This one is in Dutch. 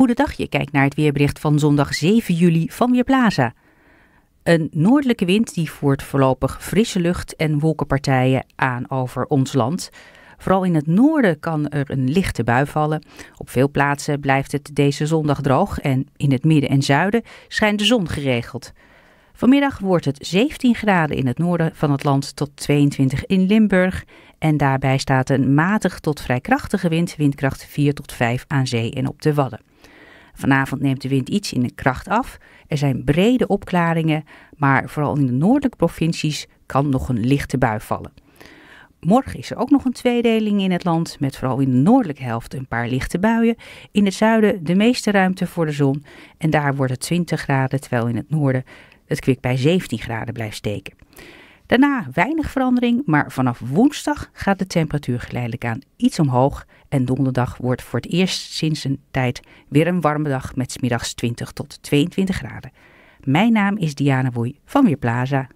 Goedendag, je kijkt naar het weerbericht van zondag 7 juli van Weerplaza. Een noordelijke wind die voert voorlopig frisse lucht en wolkenpartijen aan over ons land. Vooral in het noorden kan er een lichte bui vallen. Op veel plaatsen blijft het deze zondag droog en in het midden en zuiden schijnt de zon geregeld. Vanmiddag wordt het 17 graden in het noorden van het land tot 22 in Limburg. En daarbij staat een matig tot vrij krachtige wind, windkracht 4 tot 5 aan zee en op de Wadden. Vanavond neemt de wind iets in de kracht af. Er zijn brede opklaringen, maar vooral in de noordelijke provincies kan nog een lichte bui vallen. Morgen is er ook nog een tweedeling in het land, met vooral in de noordelijke helft een paar lichte buien. In het zuiden de meeste ruimte voor de zon en daar wordt het 20 graden, terwijl in het noorden het kwik bij 17 graden blijft steken. Daarna weinig verandering, maar vanaf woensdag gaat de temperatuur geleidelijk aan iets omhoog. En donderdag wordt voor het eerst sinds een tijd weer een warme dag met smiddags 20 tot 22 graden. Mijn naam is Diana Woei van Weerplaza.